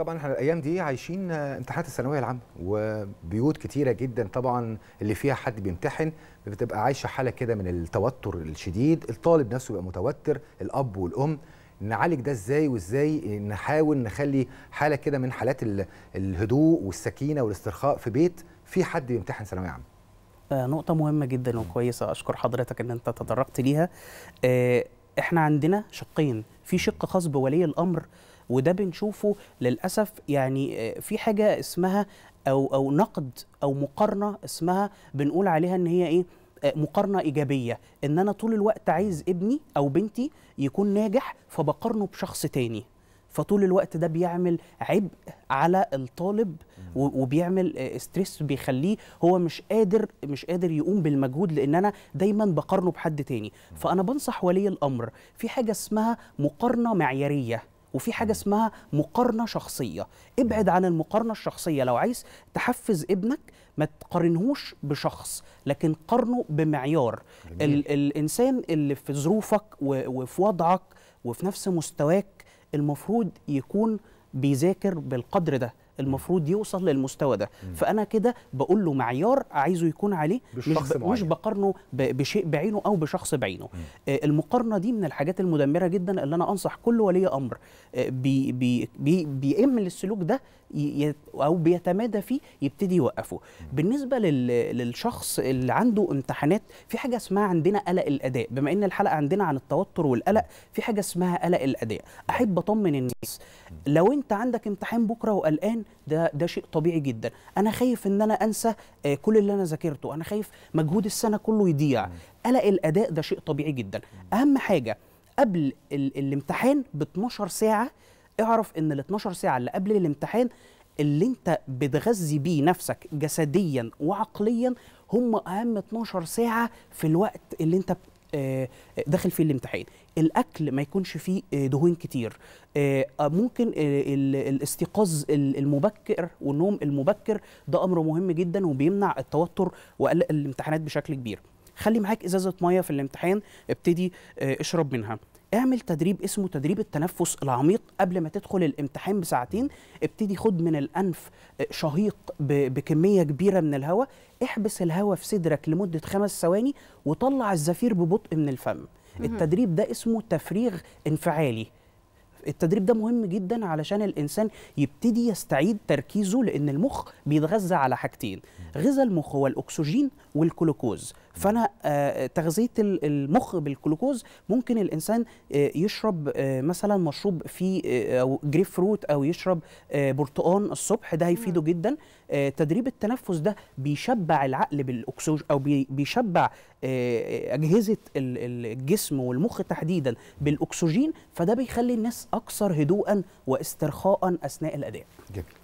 طبعا احنا الايام دي عايشين آه، امتحانات الثانويه العامه وبيوت كتيره جدا طبعا اللي فيها حد بيمتحن بتبقى عايشه حاله كده من التوتر الشديد الطالب نفسه بيبقى متوتر الاب والام نعالج ده ازاي وازاي نحاول نخلي حاله كده من حالات الهدوء والسكينه والاسترخاء في بيت في حد بيمتحن ثانويه عامه آه، نقطة مهمة جدا وكويسة أشكر حضرتك إن أنت تطرقت ليها آه، إحنا عندنا شقين في شق خاص بولي الأمر وده بنشوفه للاسف يعني آه، في حاجه اسمها او او نقد او مقارنه اسمها بنقول عليها ان هي ايه آه، مقارنة إيجابية إن أنا طول الوقت عايز ابني أو بنتي يكون ناجح فبقارنه بشخص تاني فطول الوقت ده بيعمل عبء على الطالب وبيعمل ستريس آه، بيخليه هو مش قادر مش قادر يقوم بالمجهود لان انا دايما بقارنه بحد تاني فانا بنصح ولي الامر في حاجه اسمها مقارنه معياريه وفي حاجه اسمها مقارنه شخصيه ابعد عن المقارنه الشخصيه لو عايز تحفز ابنك ما تقارنهوش بشخص لكن قارنه بمعيار ال- الانسان اللي في ظروفك وفي وضعك وفي نفس مستواك المفروض يكون بيذاكر بالقدر ده المفروض يوصل للمستوى ده مم. فانا كده بقول له معيار عايزه يكون عليه مش, ب... مش بقارنه بشيء بعينه او بشخص بعينه مم. آه، المقارنه دي من الحاجات المدمره جدا اللي انا انصح كل ولي امر آه بي... بي... بي... السلوك ده ي... او بيتمادى فيه يبتدي يوقفه مم. بالنسبه لل... للشخص اللي عنده امتحانات في حاجه اسمها عندنا قلق الاداء بما ان الحلقه عندنا عن التوتر والقلق في حاجه اسمها قلق الاداء احب اطمن الناس لو انت عندك امتحان بكره وقلقان ده ده شيء طبيعي جدا انا خايف ان انا انسى آه، كل اللي انا ذاكرته انا خايف مجهود السنه كله يضيع قلق الاداء ده شيء طبيعي جدا اهم حاجه قبل ال الامتحان ب 12 ساعه اعرف ان ال 12 ساعه اللي قبل الامتحان اللي انت بتغذي بيه نفسك جسديا وعقليا هم اهم 12 ساعه في الوقت اللي انت آه، آه، داخل فيه الامتحان الاكل ما يكونش فيه آه، دهون كتير ممكن الاستيقاظ المبكر والنوم المبكر ده امر مهم جدا وبيمنع التوتر وقلق الامتحانات بشكل كبير خلي معاك ازازه ميه في الامتحان ابتدي اشرب منها اعمل تدريب اسمه تدريب التنفس العميق قبل ما تدخل الامتحان بساعتين ابتدي خد من الانف آه، شهيق بكميه كبيره من الهواء احبس الهواء في صدرك لمده خمس ثواني وطلع الزفير ببطء من الفم التدريب ده اسمه تفريغ انفعالي التدريب ده مهم جدا علشان الانسان يبتدي يستعيد تركيزه لان المخ بيتغذى على حاجتين غذاء المخ هو الاكسجين والكلوكوز فانا آه، تغذيه المخ بالجلوكوز ممكن الانسان آه، يشرب آه، مثلا مشروب فيه او جريب فروت او يشرب برتقان الصبح ده هيفيده جدا تدريب التنفس ده بيشبع العقل بالاكسجين او بيشبع اجهزه الجسم والمخ تحديدا بالاكسجين فده بيخلي الناس اكثر هدوءا واسترخاء اثناء الاداء جميل.